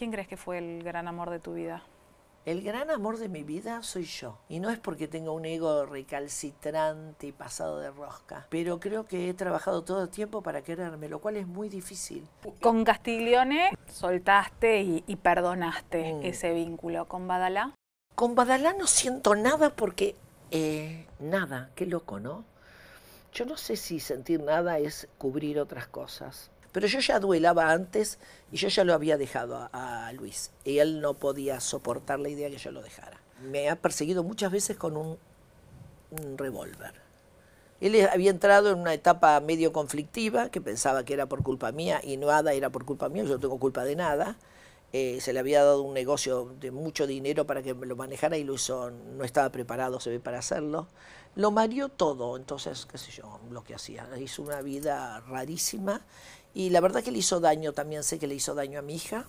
¿Quién crees que fue el gran amor de tu vida? El gran amor de mi vida soy yo. Y no es porque tenga un ego recalcitrante y pasado de rosca, pero creo que he trabajado todo el tiempo para quererme, lo cual es muy difícil. Con Castiglione soltaste y, perdonaste mm. ese vínculo. ¿Con Badalá? Con Badalá no siento nada porque... Eh, nada, qué loco, ¿no? Yo no sé si sentir nada es cubrir otras cosas. Pero yo ya duelaba antes y yo ya lo había dejado a, Luis. Y él no podía soportar la idea que yo lo dejara. Me ha perseguido muchas veces con un, revólver. Él había entrado en una etapa medio conflictiva, que pensaba que era por culpa mía y nada era por culpa mía, yo no tengo culpa de nada. Eh, se le había dado un negocio de mucho dinero para que lo manejara y Luis no estaba preparado, se ve, para hacerlo. Lo mareó todo, entonces, qué sé yo, lo que hacía. Hizo una vida rarísima y la verdad que le hizo daño, también sé que le hizo daño a mi hija,